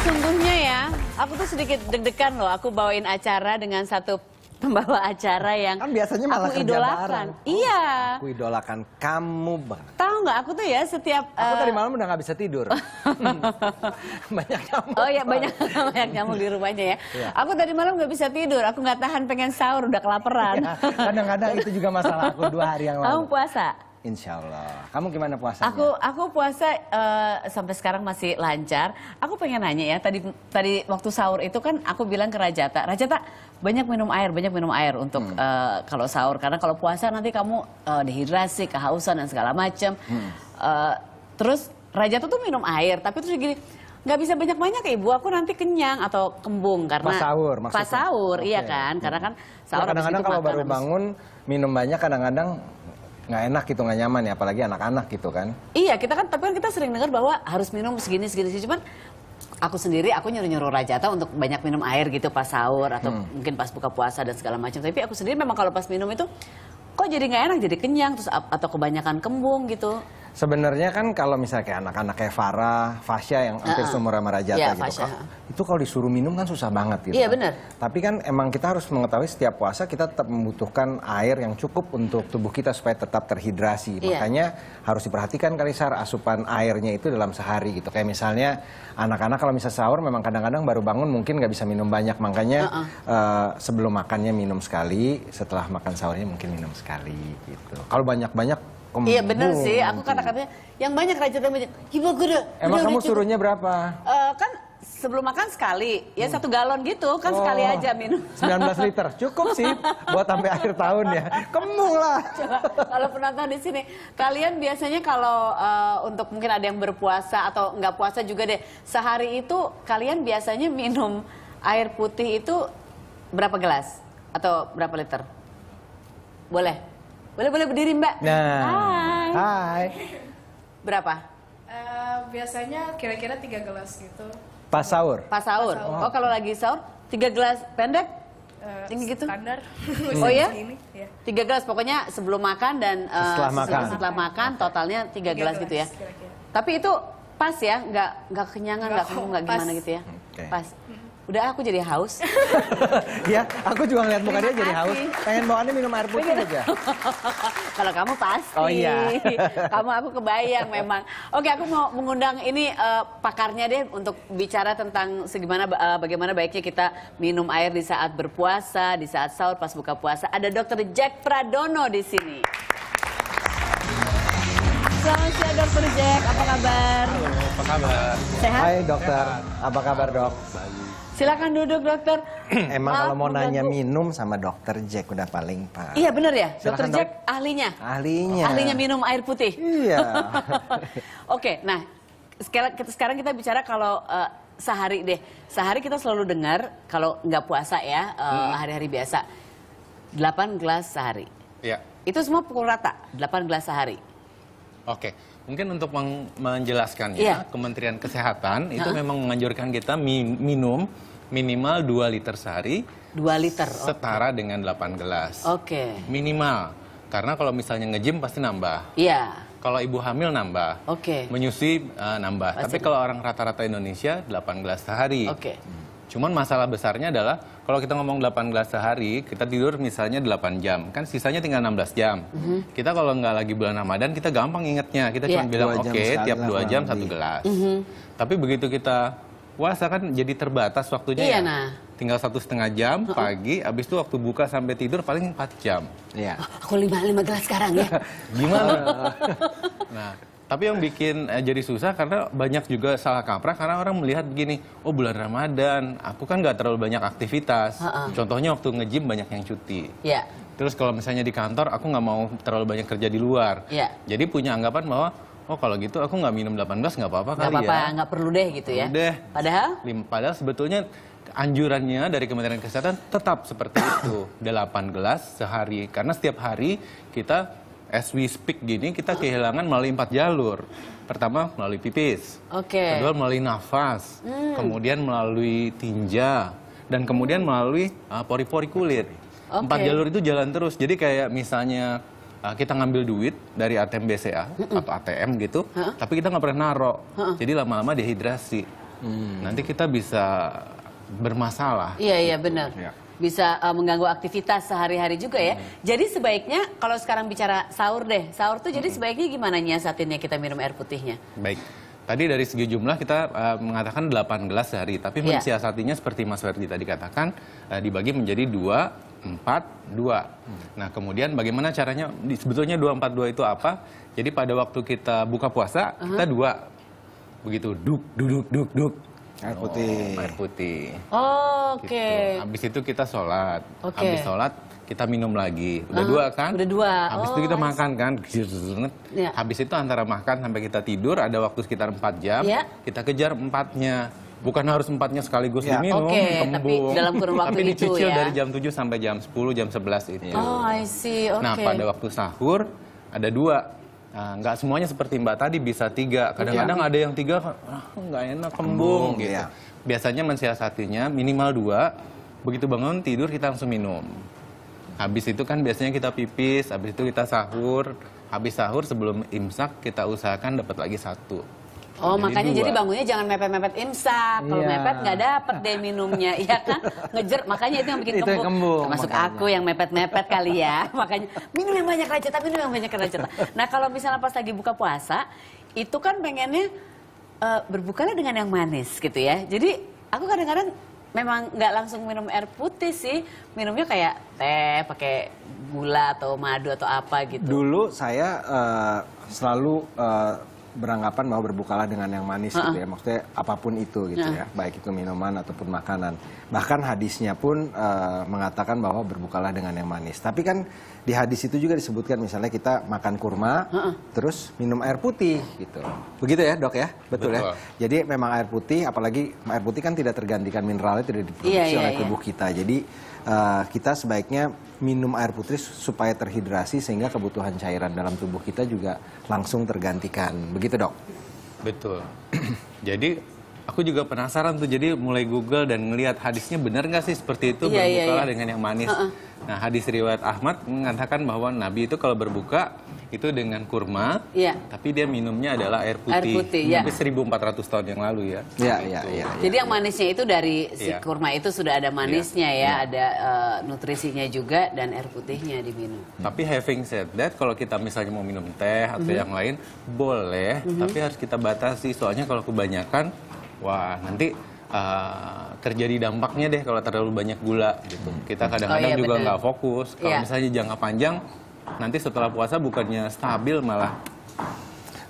sesungguhnya ya, aku tuh sedikit deg-degan loh. Aku bawain acara dengan satu pembawa acara yang kan biasanya malah aku idolakan. Oh, Iya. Aku idolakan kamu, banget. Tahu nggak aku tuh ya setiap Aku uh... tadi eh, malam udah nggak bisa tidur. Hmm. banyak nyamuk. Oh iya, banyak banyak nyamuk di rumahnya ya. Iya. Aku tadi malam nggak bisa tidur, aku nggak tahan pengen sahur udah kelaperan iya. Kadang-kadang ya, itu juga masalah aku dua hari yang lalu. Kamu puasa? Insya Allah. Kamu gimana puasanya? Aku aku puasa uh, sampai sekarang masih lancar. Aku pengen nanya ya tadi tadi waktu sahur itu kan aku bilang ke Raja Raja Rajata banyak minum air, banyak minum air untuk hmm. uh, kalau sahur karena kalau puasa nanti kamu uh, dehidrasi, kehausan dan segala macam. Hmm. Uh, terus Rajata tuh minum air, tapi terus gini nggak bisa banyak banyak ya ibu aku nanti kenyang atau kembung karena pas sahur maksudnya pas sahur okay. iya kan karena kan nah, sahur kadang-kadang ya, kalau baru bangun minum banyak kadang-kadang nggak enak gitu nggak nyaman ya apalagi anak-anak gitu kan iya kita kan tapi kan kita sering dengar bahwa harus minum segini segini sih cuman aku sendiri aku nyuruh nyuruh raja tau untuk banyak minum air gitu pas sahur atau hmm. mungkin pas buka puasa dan segala macam tapi aku sendiri memang kalau pas minum itu kok jadi nggak enak jadi kenyang terus atau kebanyakan kembung gitu Sebenarnya kan kalau misalnya kayak anak-anak kayak Farah, Fasya yang hampir uh -uh. seumur sama Rajata iya, yeah, gitu. Itu kalau disuruh minum kan susah banget gitu. Iya yeah, kan. benar. Tapi kan emang kita harus mengetahui setiap puasa kita tetap membutuhkan air yang cukup untuk tubuh kita supaya tetap terhidrasi. Yeah. Makanya harus diperhatikan kali Sar asupan airnya itu dalam sehari gitu. Kayak misalnya anak-anak kalau misalnya sahur memang kadang-kadang baru bangun mungkin nggak bisa minum banyak. Makanya uh -uh. Uh, sebelum makannya minum sekali, setelah makan sahurnya mungkin minum sekali gitu. Kalau banyak-banyak Iya benar sih, aku kata-katanya yang banyak rajut yang banyak. Ibu gue Emang kamu suruhnya berapa? Uh, kan sebelum makan sekali, ya hmm. satu galon gitu kan oh, sekali aja minum. 19 liter cukup sih buat sampai akhir tahun ya. Kembung lah. kalau penonton di sini, kalian biasanya kalau uh, untuk mungkin ada yang berpuasa atau nggak puasa juga deh, sehari itu kalian biasanya minum air putih itu berapa gelas atau berapa liter? Boleh. Boleh boleh berdiri Mbak. Nah. Hai. Hai. Berapa? Uh, biasanya kira-kira tiga gelas gitu. Pas sahur. Pas sahur. Oh, oh kalau lagi sahur tiga gelas pendek Uh, eh, tinggi gitu standar oh ya tiga gelas pokoknya sebelum makan dan uh, setelah, makan. setelah makan okay. totalnya tiga, tiga gelas, gelas gitu ya kira -kira. tapi itu pas ya nggak nggak kenyangan nggak kamu nggak gimana gitu ya okay. pas Udah aku jadi haus. Iya, aku juga ngeliat muka dia jadi haus. Pengen bawaannya minum air putih aja. Kalau kamu pas, Oh iya. kamu aku kebayang memang. Oke, aku mau mengundang ini uh, pakarnya deh untuk bicara tentang segimana uh, bagaimana baiknya kita minum air di saat berpuasa, di saat sahur pas buka puasa. Ada Dokter Jack Pradono di sini. Selamat siang dokter Jack, apa kabar? Halo, apa kabar? Sehat? Hai dokter, Sehat. apa kabar dok? Baik. Silakan duduk dokter. Emang kalau mau nanya minum sama dokter Jack udah paling pak. Iya benar ya, Silakan dokter Jack dok ahlinya. Ahlinya. Ahlinya minum air putih. Iya. Oke, nah sekarang kita bicara kalau uh, sehari deh. Sehari kita selalu dengar kalau nggak puasa ya eh, hari-hari uh, hmm. biasa 8 gelas sehari. Iya. Itu semua pukul rata 8 gelas sehari. Oke, mungkin untuk menjelaskannya, yeah. Kementerian Kesehatan itu uh -huh. memang menganjurkan kita minum minimal 2 liter sehari. 2 liter. Setara dengan 8 gelas. Oke. Okay. Minimal. Karena kalau misalnya ngejim pasti nambah. Iya. Yeah. Kalau ibu hamil nambah. Oke. Okay. Menyusui uh, nambah. Pasti. Tapi kalau orang rata-rata Indonesia 8 gelas sehari. Oke. Okay. Cuman masalah besarnya adalah kalau kita ngomong 8 gelas sehari, kita tidur misalnya 8 jam, kan sisanya tinggal 16 jam. Mm -hmm. Kita kalau nggak lagi bulan Ramadan, kita gampang ingatnya Kita yeah. cuma bilang oke okay, tiap 2 jam 1 gelas. Mm -hmm. Tapi begitu kita puasa kan jadi terbatas waktunya iya, ya. Nah. Tinggal satu setengah jam pagi, abis itu waktu buka sampai tidur paling empat jam. Iya. Oh, aku lima, lima gelas sekarang ya. Gimana? nah, tapi yang bikin eh, jadi susah karena banyak juga salah kaprah karena orang melihat begini, oh bulan Ramadan, aku kan gak terlalu banyak aktivitas. Uh -uh. Contohnya waktu ngejim banyak yang cuti. Yeah. Terus kalau misalnya di kantor, aku gak mau terlalu banyak kerja di luar. Yeah. Jadi punya anggapan bahwa oh kalau gitu aku nggak minum 18 nggak apa-apa kali apa -apa, ya. Nggak perlu deh gitu ya. Deh. Padahal? Padahal sebetulnya anjurannya dari Kementerian Kesehatan tetap seperti itu. 8 gelas sehari. Karena setiap hari kita as we speak gini kita kehilangan melalui empat jalur. Pertama melalui pipis. Oke. Okay. Kedua melalui nafas. Hmm. Kemudian melalui tinja. Dan kemudian melalui ah, pori-pori uh, kulit. Okay. Empat jalur itu jalan terus. Jadi kayak misalnya uh, kita ngambil duit dari ATM BCA mm atau ATM gitu, tapi kita nggak pernah naro. Jadi lama-lama dehidrasi. Hmm. Nanti kita bisa bermasalah. Iya, iya gitu. iya benar. Ya. Bisa uh, mengganggu aktivitas sehari-hari juga ya. Hmm. Jadi sebaiknya kalau sekarang bicara sahur deh, sahur tuh hmm. jadi sebaiknya gimana nyiasatinnya kita minum air putihnya? Baik. Tadi dari segi jumlah kita uh, mengatakan 8 gelas sehari, tapi yeah. mensiasatinya seperti Mas Ferdi tadi katakan uh, dibagi menjadi dua empat dua. Nah, kemudian bagaimana caranya sebetulnya dua empat dua itu apa? Jadi pada waktu kita buka puasa, uh -huh. kita dua begitu duk duduk duk duk air putih. Oh, air putih. Oh, Oke. Okay. Gitu. Habis itu kita sholat. Okay. Habis sholat kita minum lagi. Udah uh dua kan? Udah dua. Habis oh, itu kita makan kan? Yeah. Habis itu antara makan sampai kita tidur ada waktu sekitar empat jam. Yeah. Kita kejar empatnya. Bukan harus empatnya sekaligus ya. diminum, okay, kembung. Tapi dalam kurun waktu tapi itu ya. dari jam 7 sampai jam 10, jam 11 itu. Oh, I see. Okay. Nah, pada waktu sahur ada dua Nah, nggak semuanya seperti Mbak tadi bisa tiga. Kadang-kadang iya. ada yang tiga, ah, nggak enak kembung, kembung gitu. Ya. Biasanya mensiasatinya minimal dua. Begitu bangun tidur kita langsung minum. Habis itu kan biasanya kita pipis, habis itu kita sahur. Habis sahur sebelum imsak kita usahakan dapat lagi satu. Oh jadi makanya dua. jadi bangunnya jangan mepet-mepet imsak. Kalau iya. mepet nggak dapet deh minumnya, ya kan? Ngejer, makanya itu yang bikin kembung. Itu kembung masuk makanya. aku yang mepet-mepet kali ya. makanya minum yang banyak tapi minum yang banyak raja. Nah kalau misalnya pas lagi buka puasa, itu kan pengennya uh, berbukalah dengan yang manis gitu ya. Jadi aku kadang-kadang memang nggak langsung minum air putih sih minumnya kayak teh pakai gula atau madu atau apa gitu dulu saya uh, selalu uh, beranggapan bahwa berbukalah dengan yang manis uh -uh. gitu ya maksudnya apapun itu gitu uh ya baik itu minuman ataupun makanan bahkan hadisnya pun uh, mengatakan bahwa berbukalah dengan yang manis tapi kan di hadis itu juga disebutkan misalnya kita makan kurma uh-uh. terus minum air putih gitu begitu ya dok ya betul, ya? betul ya jadi memang air putih apalagi air putih kan tidak tergantikan mineralnya tidak diproduksi yeah, yeah, oleh yeah. Iya. tubuh kita jadi uh, kita sebaiknya minum air putih supaya terhidrasi sehingga kebutuhan cairan dalam tubuh kita juga langsung tergantikan begitu dok betul jadi aku juga penasaran tuh jadi mulai Google dan ngelihat hadisnya benar nggak sih seperti itu yeah, iya, berbukalah yeah, yeah. dengan yang manis uh-uh Nah, hadis riwayat Ahmad mengatakan bahwa Nabi itu kalau berbuka itu dengan kurma, ya. tapi dia minumnya adalah air putih. Air putih, ya. Tapi 1400 tahun yang lalu ya. Iya, iya, iya. Jadi yang manisnya itu dari si ya. kurma itu sudah ada manisnya iya. ya, ya. ya. ada uh, nutrisinya juga dan air putihnya diminum. Tapi having said that, kalau kita misalnya mau minum teh atau -hmm. yang lain, boleh, -hmm. tapi harus kita batasi. Soalnya kalau kebanyakan, wah nanti uh, eh, terjadi dampaknya deh kalau terlalu banyak gula gitu. Hmm. Kita hmm. kadang-kadang oh, iya, juga nggak fokus. Kalau yeah. misalnya jangka panjang, nanti setelah puasa bukannya stabil malah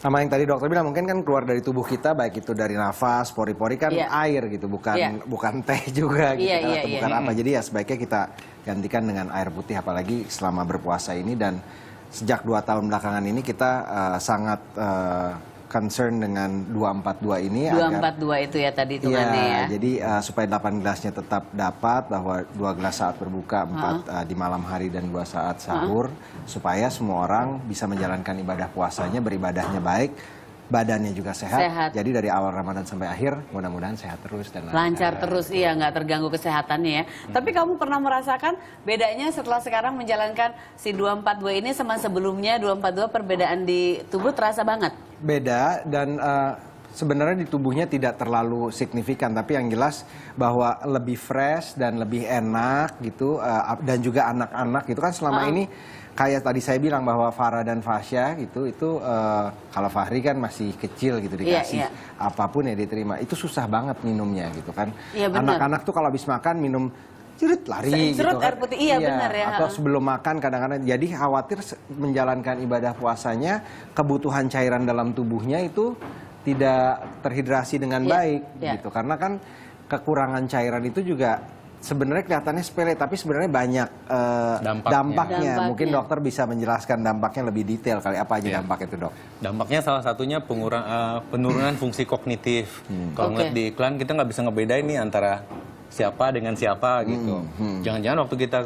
sama yang tadi dokter bilang mungkin kan keluar dari tubuh kita baik itu dari nafas pori-pori kan yeah. air gitu bukan yeah. bukan teh juga gitu yeah, kan yeah, atau iya. bukan yeah. apa hmm. jadi ya sebaiknya kita gantikan dengan air putih apalagi selama berpuasa ini dan sejak dua tahun belakangan ini kita uh, sangat uh, concern dengan 242 ini 242 itu ya tadi itu ya, iya, ya. Jadi uh, supaya 8 gelasnya tetap dapat bahwa 2 gelas saat berbuka, empat uh -huh. uh, di malam hari dan 2 saat sahur uh -huh. supaya semua orang bisa menjalankan ibadah puasanya, beribadahnya baik, badannya juga sehat. sehat. Jadi dari awal Ramadan sampai akhir, mudah-mudahan sehat terus dan lancar, lancar terus, iya nggak terganggu kesehatannya ya. Hmm. Tapi kamu pernah merasakan bedanya setelah sekarang menjalankan si 242 ini sama sebelumnya 242 perbedaan di tubuh terasa banget? beda dan uh, sebenarnya di tubuhnya tidak terlalu signifikan tapi yang jelas bahwa lebih fresh dan lebih enak gitu uh, dan juga anak-anak gitu kan selama uh. ini kayak tadi saya bilang bahwa Farah dan Fasya gitu itu uh, kalau Fahri kan masih kecil gitu iya, dikasih yeah, yeah. apapun ya diterima itu susah banget minumnya gitu kan iya, anak-anak yeah, tuh kalau habis makan minum jerut lari gitu kan. air putih iya, iya benar ya atau sebelum makan kadang-kadang jadi khawatir menjalankan ibadah puasanya kebutuhan cairan dalam tubuhnya itu tidak terhidrasi dengan yeah. baik yeah. gitu karena kan kekurangan cairan itu juga sebenarnya kelihatannya sepele tapi sebenarnya banyak uh, dampaknya. dampaknya. dampaknya mungkin dokter bisa menjelaskan dampaknya lebih detail kali apa aja yeah. dampak itu dok dampaknya salah satunya pengurang, uh, penurunan fungsi kognitif hmm. kalau okay. ngeliat di iklan kita nggak bisa ngebedain nih antara siapa dengan siapa gitu. Jangan-jangan hmm, hmm. waktu kita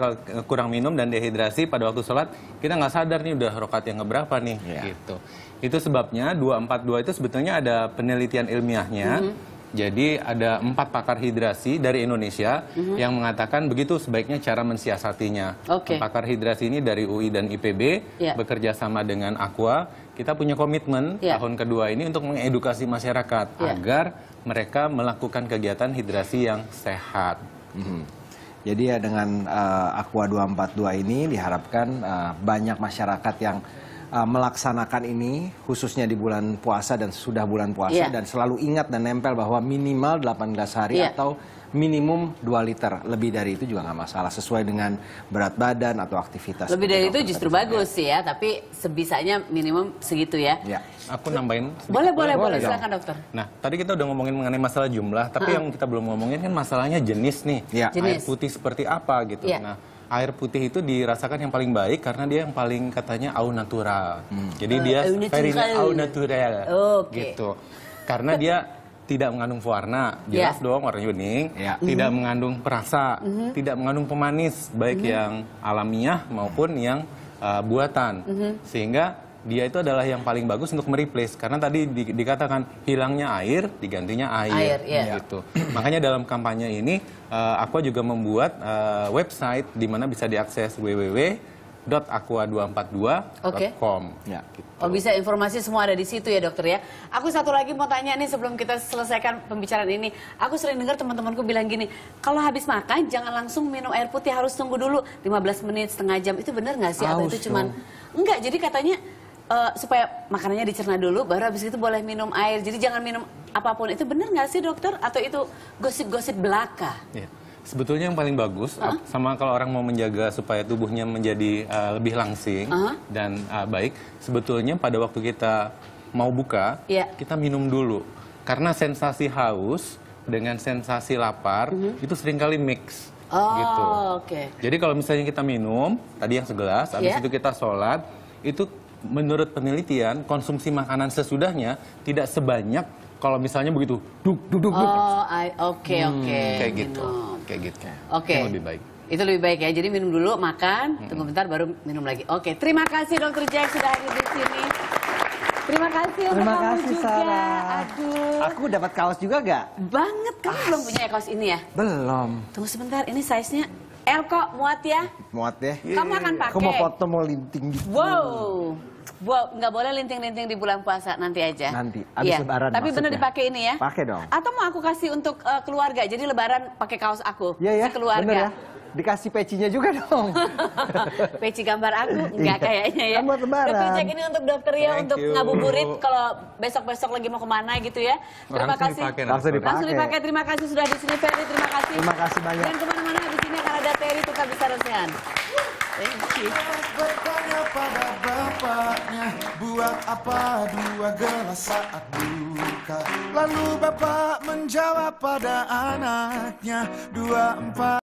kurang minum dan dehidrasi pada waktu sholat kita nggak sadar nih udah rokat yang keberapa nih yeah. gitu. Itu sebabnya 242 itu sebetulnya ada penelitian ilmiahnya. Hmm. Jadi ada empat pakar hidrasi dari Indonesia mm -hmm. yang mengatakan begitu sebaiknya cara mensiasatinya. Okay. Pakar hidrasi ini dari UI dan IPB yeah. bekerja sama dengan Aqua kita punya komitmen yeah. tahun kedua ini untuk mengedukasi masyarakat yeah. agar mereka melakukan kegiatan hidrasi yang sehat. Mm-hmm. Jadi ya dengan uh, Aqua 242 ini diharapkan uh, banyak masyarakat yang uh, melaksanakan ini khususnya di bulan puasa dan sudah bulan puasa yeah. dan selalu ingat dan nempel bahwa minimal 18 hari yeah. atau minimum 2 liter. Lebih dari itu juga nggak masalah sesuai dengan berat badan atau aktivitas. Lebih dari itu justru bagus sih ya, tapi sebisanya minimum segitu ya. Ya, aku nambahin. Boleh, boleh, boleh, boleh. silakan dokter. Nah, tadi kita udah ngomongin mengenai masalah jumlah, tapi yang kita belum ngomongin kan masalahnya jenis nih. Ya. Jenis. Air putih seperti apa gitu. Ya. Nah, air putih itu dirasakan yang paling baik karena dia yang paling katanya au natural. Hmm. Jadi dia uh, very au natural. Okay. Gitu. Karena dia tidak mengandung pewarna, ya. jelas yeah. dong warna unik Yeah. Tidak mm -hmm. mengandung perasa, mm -hmm. tidak mengandung pemanis, baik mm -hmm. yang alamiah maupun yang uh, buatan. Mm -hmm. Sehingga dia itu adalah yang paling bagus untuk mereplace karena tadi di, dikatakan hilangnya air digantinya air, air yeah. gitu. Makanya dalam kampanye ini uh, eh, aku juga membuat uh, website di mana bisa diakses www dot aqua242.com. Okay. Ya, gitu. Oh bisa informasi semua ada di situ ya dokter ya. Aku satu lagi mau tanya nih sebelum kita selesaikan pembicaraan ini. Aku sering dengar teman-temanku bilang gini, kalau habis makan jangan langsung minum air putih harus tunggu dulu 15 menit setengah jam. Itu benar gak sih? Atau itu cuman enggak? Jadi katanya uh, supaya makanannya dicerna dulu, baru habis itu boleh minum air. Jadi jangan minum apapun. Itu benar gak sih dokter? Atau itu gosip-gosip belaka? Yeah. Sebetulnya yang paling bagus uh ah. -huh. sama kalau orang mau menjaga supaya tubuhnya menjadi uh, lebih langsing uh ah. -huh. dan uh, baik, sebetulnya pada waktu kita mau buka, yeah. kita minum dulu. Karena sensasi haus dengan sensasi lapar uh mhm. -huh. itu seringkali mix. Oh, gitu. Okay. Jadi kalau misalnya kita minum, tadi yang segelas, habis yeah. itu kita sholat, itu menurut penelitian konsumsi makanan sesudahnya tidak sebanyak kalau misalnya begitu duk duk duk duk. Oh, oke hmm, oke. Kayak gitu. Kayak gitu. Oke. Okay. lebih baik. Itu lebih baik ya. Jadi minum dulu, makan, hmm. tunggu bentar baru minum lagi. Oke, okay. terima kasih Dokter Jack sudah hadir di sini. Terima kasih untuk Terima kamu kasih, juga. Sarah. Aduh. Aku dapat kaos juga gak? Banget. Kamu As. Ah. belum punya kaos ini ya? Belum. Tunggu sebentar, ini size-nya L kok, muat ya? Muat ya. Kamu akan pakai. Aku mau foto, mau linting gitu. Wow. Bo, nggak boleh linting-linting di bulan puasa nanti aja. Nanti abis ya. lebaran. Tapi maksudnya. bener dipakai ini ya? Pakai dong. Atau mau aku kasih untuk uh, keluarga. Jadi lebaran pakai kaos aku. Iya ya. Keluarga. Bener ya. Dikasih pecinya juga dong. Peci gambar aku enggak iya. kayaknya ya. Kan buat lebaran. Tapi cek ini untuk dokter ya Thank untuk you. ngabuburit kalau besok-besok lagi mau kemana gitu ya. Terima Langsung kasih. Dipakai, Langsung dipakai. Langsung dipakai. Terima kasih sudah di sini Ferry. Terima kasih. Terima kasih banyak. Dan kemana-mana di sini akan ada Ferry tukar besar Ocean. Thank you pada bapaknya Buat apa dua gelas saat buka Lalu bapak menjawab pada anaknya Dua empat